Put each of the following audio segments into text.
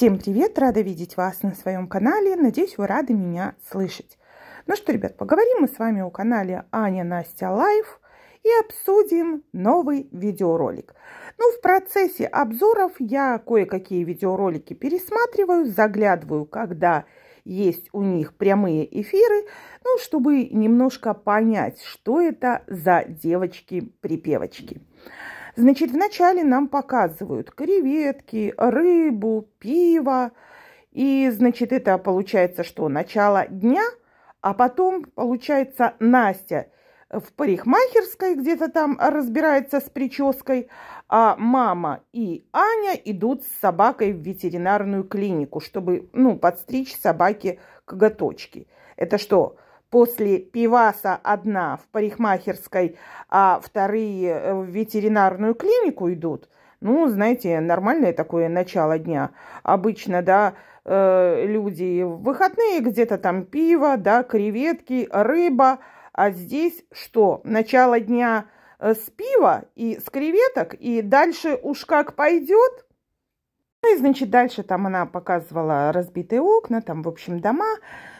Всем привет! Рада видеть вас на своем канале. Надеюсь, вы рады меня слышать. Ну что, ребят, поговорим мы с вами о канале Аня Настя Лайф и обсудим новый видеоролик. Ну, в процессе обзоров я кое-какие видеоролики пересматриваю, заглядываю, когда есть у них прямые эфиры, ну, чтобы немножко понять, что это за девочки-припевочки. -припевочки. Значит, вначале нам показывают креветки, рыбу, пиво. И, значит, это получается, что начало дня, а потом, получается, Настя в парикмахерской где-то там разбирается с прической, а мама и Аня идут с собакой в ветеринарную клинику, чтобы, ну, подстричь собаке коготочки. Это что, после пиваса одна в парикмахерской, а вторые э, в ветеринарную клинику идут, ну, знаете, нормальное такое начало дня. Обычно, да, э, люди в выходные где-то там пиво, да, креветки, рыба, а здесь что? Начало дня э, с пива и с креветок, и дальше уж как пойдет – ну и, значит, дальше там она показывала разбитые окна, там, в общем, дома.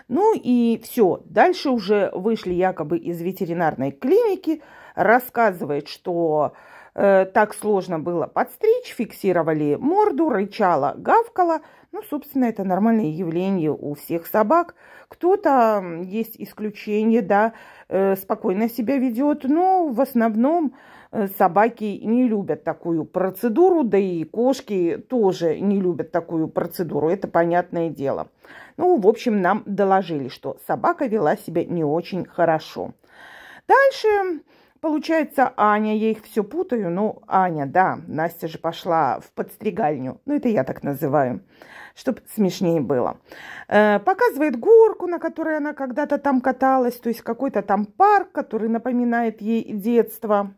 Ну и все. Дальше уже вышли якобы из ветеринарной клиники. Рассказывает, что э, так сложно было подстричь, фиксировали морду, рычала, гавкала. Ну, собственно, это нормальное явление у всех собак. Кто-то, есть исключение, да, э, спокойно себя ведет, но в основном э, собаки не любят такую процедуру, да и кошки тоже не любят такую процедуру, это понятное дело. Ну, в общем, нам доложили, что собака вела себя не очень хорошо. Дальше Получается, Аня, я их все путаю. Ну, Аня, да, Настя же пошла в подстригальню. Ну, это я так называю, чтобы смешнее было. Э, показывает горку, на которой она когда-то там каталась, то есть какой-то там парк, который напоминает ей детство.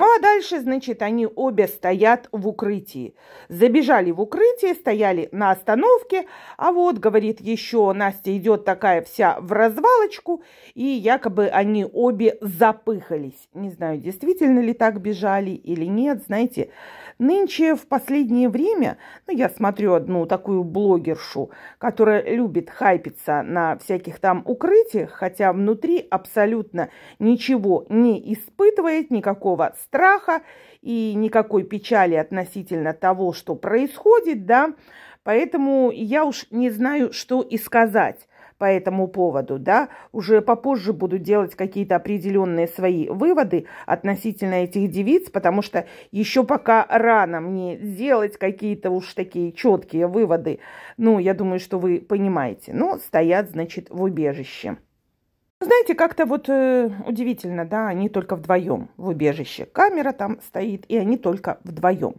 Ну, а дальше, значит, они обе стоят в укрытии. Забежали в укрытие, стояли на остановке, а вот, говорит, еще Настя идет такая вся в развалочку, и якобы они обе запыхались. Не знаю, действительно ли так бежали или нет, знаете, нынче в последнее время, ну, я смотрю одну такую блогершу, которая любит хайпиться на всяких там укрытиях, хотя внутри абсолютно ничего не испытывает, никакого страха и никакой печали относительно того, что происходит, да, поэтому я уж не знаю, что и сказать по этому поводу, да, уже попозже буду делать какие-то определенные свои выводы относительно этих девиц, потому что еще пока рано мне делать какие-то уж такие четкие выводы, ну, я думаю, что вы понимаете, но стоят, значит, в убежище. Знаете, как-то вот э, удивительно, да, они только вдвоем в убежище. Камера там стоит, и они только вдвоем.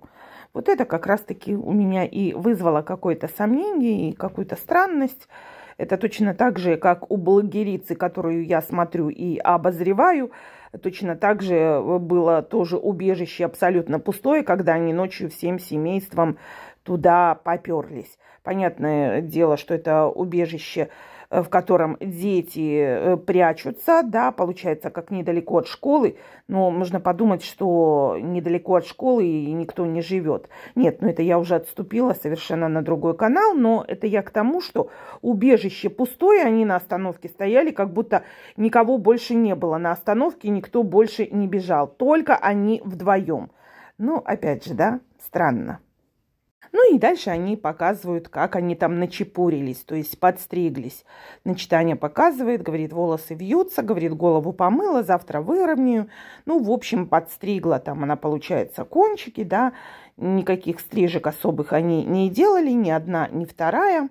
Вот это как раз-таки у меня и вызвало какое-то сомнение и какую-то странность. Это точно так же, как у блогерицы, которую я смотрю и обозреваю. Точно так же э, было тоже убежище абсолютно пустое, когда они ночью всем семейством туда поперлись. Понятное дело, что это убежище Э, в котором дети э, прячутся, да, получается, как недалеко от школы, но можно подумать, что недалеко от школы и никто не живет. Нет, ну это я уже отступила совершенно на другой канал, но это я к тому, что убежище пустое, они на остановке стояли, как будто никого больше не было на остановке, никто больше не бежал, только они вдвоем. Ну, опять же, да, странно. Ну и дальше они показывают, как они там начепурились, то есть подстриглись. Значит, Аня показывает, говорит, волосы вьются, говорит, голову помыла, завтра выровняю. Ну, в общем, подстригла там она, получается, кончики, да. Никаких стрижек особых они не делали, ни одна, ни вторая.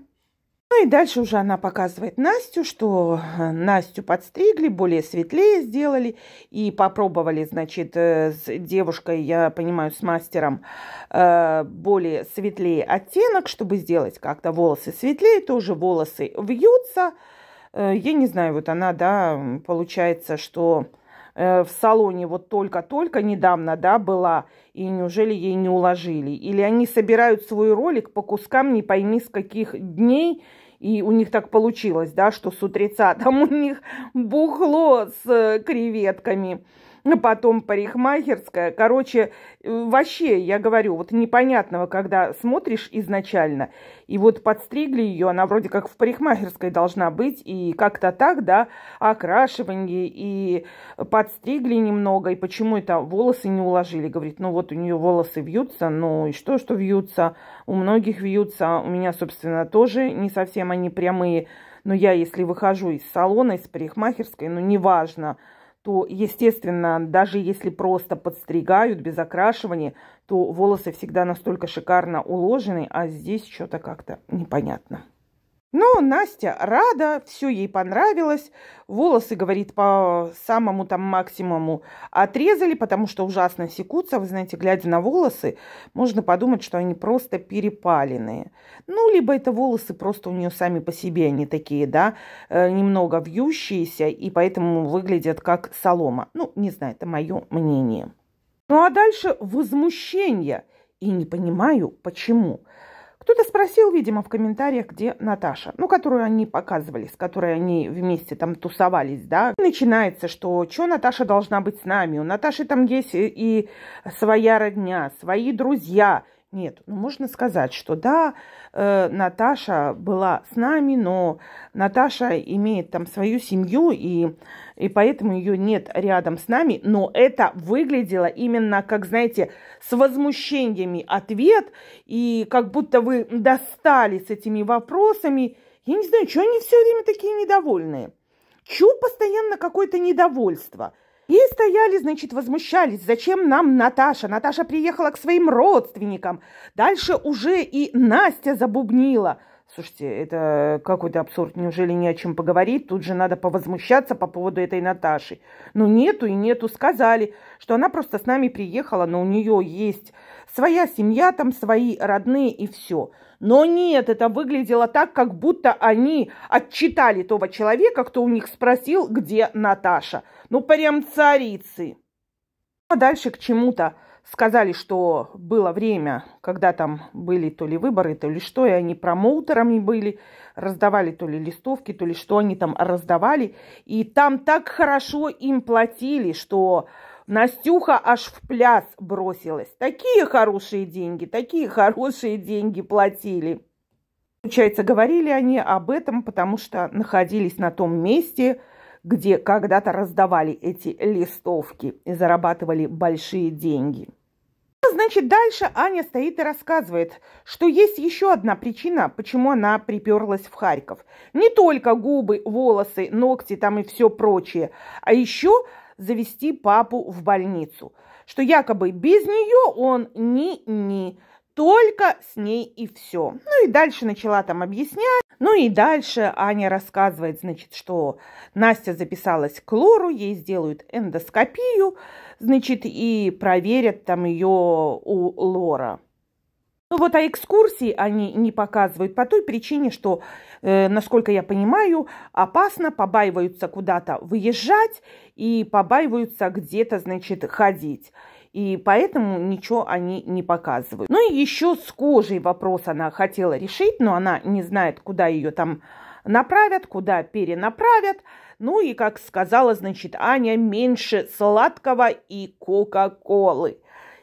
Ну и дальше уже она показывает Настю, что э, Настю подстригли, более светлее сделали и попробовали, значит, э, с девушкой, я понимаю, с мастером э, более светлее оттенок, чтобы сделать как-то волосы светлее, тоже волосы вьются. Я не знаю, вот она, да, получается, что Э, в салоне вот только-только недавно, да, была, и неужели ей не уложили? Или они собирают свой ролик по кускам, не пойми с каких дней, и у них так получилось, да, что с утреца там у них бухло с э, креветками – а потом парикмахерская. Короче, э, вообще, я говорю, вот непонятного, когда смотришь изначально, и вот подстригли ее, она вроде как в парикмахерской должна быть, и как-то так, да, окрашивание, и подстригли немного, и почему это волосы не уложили, говорит, ну вот у нее волосы вьются, ну и что, что вьются, у многих вьются, а у меня, собственно, тоже не совсем они прямые, но я, если выхожу из салона, из парикмахерской, ну неважно, важно то, естественно, даже если просто подстригают без окрашивания, то волосы всегда настолько шикарно уложены, а здесь что-то как-то непонятно. Но Настя рада, все ей понравилось. Волосы, говорит, по самому там максимуму отрезали, потому что ужасно секутся. Вы знаете, глядя на волосы, можно подумать, что они просто перепаленные. Ну, либо это волосы просто у нее сами по себе, они такие, да, э, немного вьющиеся, и поэтому выглядят как солома. Ну, не знаю, это мое мнение. Ну, а дальше возмущение. И не понимаю, почему. Почему? Кто-то спросил, видимо, в комментариях, где Наташа, ну, которую они показывали, с которой они вместе там тусовались, да. начинается, что что Наташа должна быть с нами, у Наташи там есть и своя родня, свои друзья – нет, ну можно сказать, что да, э, Наташа была с нами, но Наташа имеет там свою семью, и, и поэтому ее нет рядом с нами, но это выглядело именно, как знаете, с возмущениями ответ, и как будто вы достали с этими вопросами. Я не знаю, что они все время такие недовольные. Чу постоянно какое-то недовольство – и стояли, значит, возмущались, зачем нам Наташа? Наташа приехала к своим родственникам. Дальше уже и Настя забубнила. Слушайте, это какой-то абсурд, неужели не о чем поговорить? Тут же надо повозмущаться по поводу этой Наташи. Ну нету и нету, сказали, что она просто с нами приехала, но у нее есть своя семья там, свои родные и все. Но нет, это выглядело так, как будто они отчитали того человека, кто у них спросил, где Наташа. Ну, прям царицы. А дальше к чему-то сказали, что было время, когда там были то ли выборы, то ли что, и они промоутерами были, раздавали то ли листовки, то ли что они там раздавали. И там так хорошо им платили, что Настюха аж в пляс бросилась. Такие хорошие деньги, такие хорошие деньги платили. Получается, говорили они об этом, потому что находились на том месте, где когда-то раздавали эти листовки и зарабатывали большие деньги. А значит, дальше Аня стоит и рассказывает, что есть еще одна причина, почему она приперлась в Харьков. Не только губы, волосы, ногти там и все прочее, а еще завести папу в больницу, что якобы без нее он ни-ни, только с ней и все. Ну и дальше начала там объяснять. Ну и дальше Аня рассказывает, значит, что Настя записалась к лору, ей сделают эндоскопию, значит, и проверят там ее у лора. Ну вот, а экскурсии они не показывают по той причине, что, э, насколько я понимаю, опасно, побаиваются куда-то выезжать и побаиваются где-то, значит, ходить. И поэтому ничего они не показывают. Ну и еще с кожей вопрос она хотела решить, но она не знает, куда ее там направят, куда перенаправят. Ну и, как сказала, значит, Аня, меньше сладкого и Кока-Колы.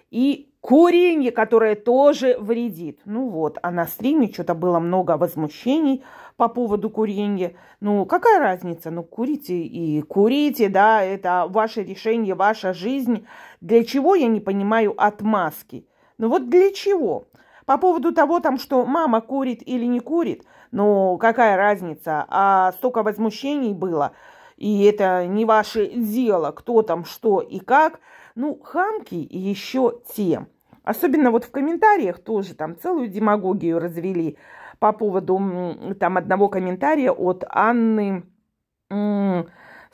И курение, которое тоже вредит. Ну вот, а на стриме что-то было много возмущений по поводу курения. Ну, какая разница? Ну, курите и курите, да, это ваше решение, ваша жизнь. Для чего, я не понимаю, отмазки? Ну вот для чего? По поводу того, там, что мама курит или не курит, ну, какая разница? А столько возмущений было, и это не ваше дело, кто там, что и как. Ну, хамки еще тем. Особенно вот в комментариях тоже там целую демагогию развели по поводу там одного комментария от Анны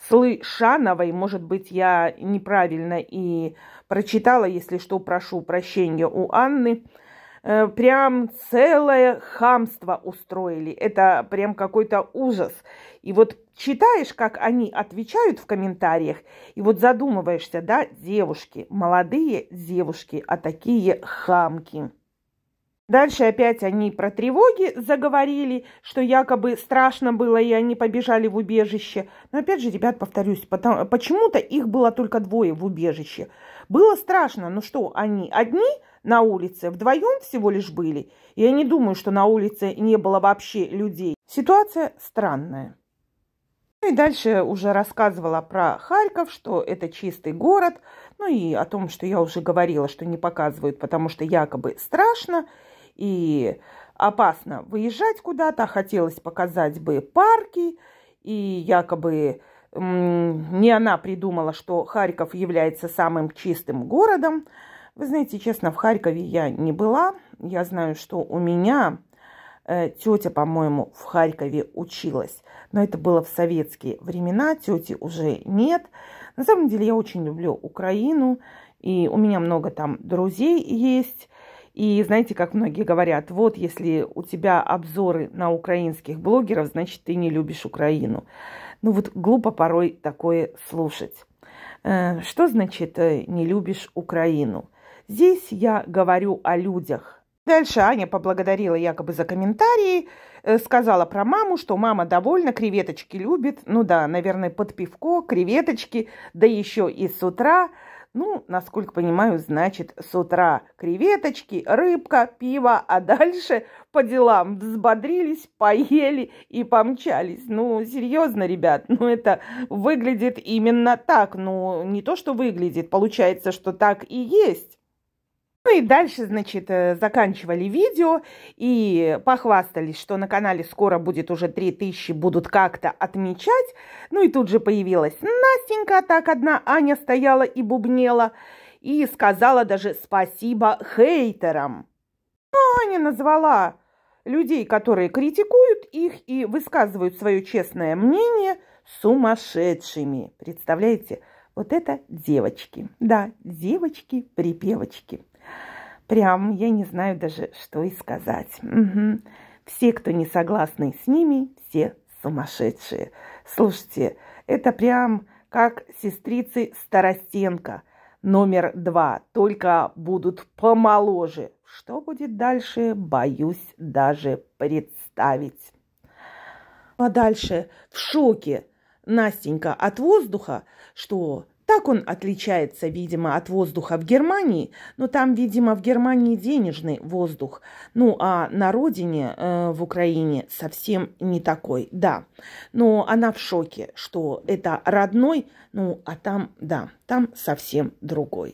Слышановой. Может быть, я неправильно и прочитала, если что, прошу прощения у Анны. Э, прям целое хамство устроили. Это прям какой-то ужас. И вот читаешь, как они отвечают в комментариях, и вот задумываешься, да, девушки, молодые девушки, а такие хамки. Дальше опять они про тревоги заговорили, что якобы страшно было, и они побежали в убежище. Но опять же, ребят, повторюсь, почему-то их было только двое в убежище. Было страшно, но ну что, они одни – на улице. Вдвоем всего лишь были. Я не думаю, что на улице не было вообще людей. Ситуация странная. Ну и дальше уже рассказывала про Харьков, что это чистый город. Ну и о том, что я уже говорила, что не показывают, потому что якобы страшно и опасно выезжать куда-то. Хотелось показать бы парки и якобы не она придумала, что Харьков является самым чистым городом. Вы знаете, честно, в Харькове я не была. Я знаю, что у меня э, тетя, по-моему, в Харькове училась. Но это было в советские времена, тети уже нет. На самом деле я очень люблю Украину, и у меня много там друзей есть. И знаете, как многие говорят, вот если у тебя обзоры на украинских блогеров, значит, ты не любишь Украину. Ну вот глупо порой такое слушать. Э, что значит э, не любишь Украину? Здесь я говорю о людях. Дальше Аня поблагодарила якобы за комментарии, э, сказала про маму, что мама довольна, креветочки любит. Ну да, наверное, под пивко, креветочки, да еще и с утра. Ну, насколько понимаю, значит, с утра креветочки, рыбка, пиво, а дальше по делам взбодрились, поели и помчались. Ну, серьезно, ребят, ну это выглядит именно так. Ну, не то, что выглядит, получается, что так и есть. Ну и дальше, значит, э, заканчивали видео и похвастались, что на канале скоро будет уже 3000, будут как-то отмечать. Ну и тут же появилась Настенька, а так одна Аня стояла и бубнела, и сказала даже спасибо хейтерам. Но ну, Аня назвала людей, которые критикуют их и высказывают свое честное мнение, сумасшедшими. Представляете? Вот это девочки. Да, девочки-припевочки. Прям я не знаю даже, что и сказать. Угу. Все, кто не согласны с ними, все сумасшедшие. Слушайте, это прям как сестрицы Старостенко. Номер два. Только будут помоложе. Что будет дальше, боюсь даже представить. А дальше в шоке Настенька от воздуха, что так он отличается, видимо, от воздуха в Германии, но там, видимо, в Германии денежный воздух. Ну, а на родине, э, в Украине, совсем не такой, да. Но она в шоке, что это родной, ну, а там, да, там совсем другой.